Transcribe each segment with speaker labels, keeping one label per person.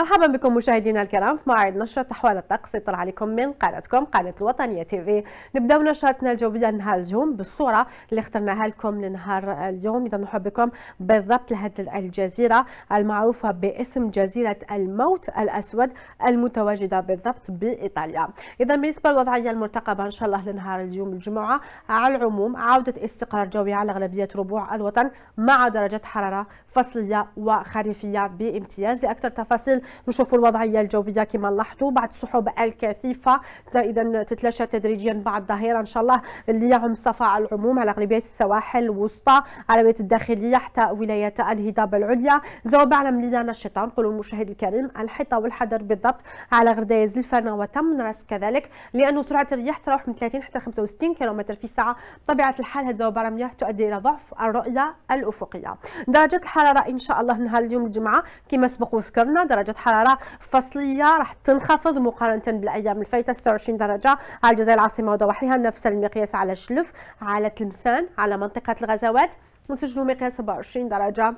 Speaker 1: مرحبا بكم مشاهدينا الكرام في موعد نشرة أحوال الطقس يطلع عليكم من قناتكم قناة الوطنية تي في نبداو نشرتنا الجوية نهار اليوم بالصورة اللي اخترناها لكم لنهار اليوم إذا نحب بكم بالضبط لهذه الجزيرة المعروفة باسم جزيرة الموت الأسود المتواجدة بالضبط بإيطاليا إذا بالنسبة للوضعية المرتقبة إن شاء الله لنهار اليوم الجمعة على العموم عودة استقرار جوي على أغلبية ربوع الوطن مع درجة حرارة فصلية وخريفية بامتياز لأكثر تفاصيل نشوفوا الوضعيه الجويه كما لاحظتوا بعد السحب الكثيفه اذا تتلاشى تدريجيا بعد الظهيره ان شاء الله اليوم صفى على العموم على اغلبيه السواحل الوسطى على الداخليه حتى ولايه الهضاب العليا ذوب على مليانه الشتاء نقول المشاهد الكريم الحيطه والحذر بالضبط على غردايه زلفانه وتم راس كذلك لانه سرعه الرياح تروح من 30 حتى 65 كيلومتر في الساعه بطبيعه الحال هذا الذوب رمياح تؤدي الى ضعف الرؤيه الافقيه درجه الحراره ان شاء الله نهار اليوم الجمعه كما سبق وذكرنا درجه الحراره فصليه راح تنخفض مقارنه بالايام الفايته 26 درجه على الجزائر العاصمه وضواحيها نفس المقياس على شلف على تلمسان على منطقه الغزوات مسجل مقياس 27 درجه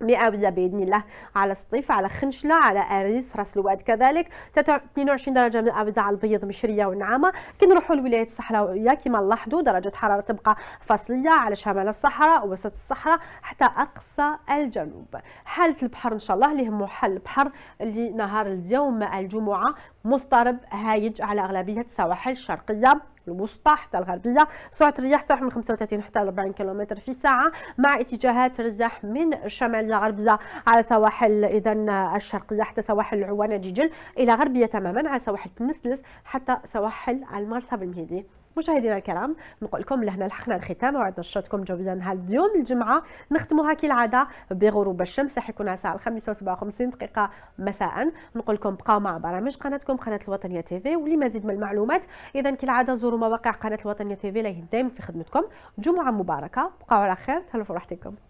Speaker 1: مئوية بإذن الله على الصيف على خنشلة على أريس راس الواد كذلك 22 درجة مئوية على البيض مشرية ونعامة كي نروحوا للولايات الصحراوية كما نلاحظوا درجة حرارة تبقى فصلية على شمال الصحراء وسط الصحراء حتى أقصى الجنوب حالة البحر إن شاء الله اللي هم حل البحر نهار اليوم الجمعة مضطرب هايج على أغلبية السواحل الشرقية الوسطى حتى الغربيه سرعه الرياح تروح من 35 حتى 40 كم في الساعه مع اتجاهات رياح من الشمال الغربيه على سواحل اذا الشرقيه حتى سواحل العوانه ديجل الى غربيه تماما على سواحل تمسلس حتى سواحل المرسى بالمهدي مشاهدينا الكرام نقول لكم لهنا لحقنا الختام وعدنا نشرتكم جوزان هاليوم الجمعه نختموها كالعاده بغروب الشمس راح يكون الساعه 5 و57 دقيقه مساء نقول لكم بقاو مع برامج قناتكم قناه الوطنيه تي في ولمزيد من المعلومات اذا كالعاده زوروا مواقع قناه الوطنيه تي في ليه دائما في خدمتكم جمعه مباركه بقاو على خير تهلاو في راحتكم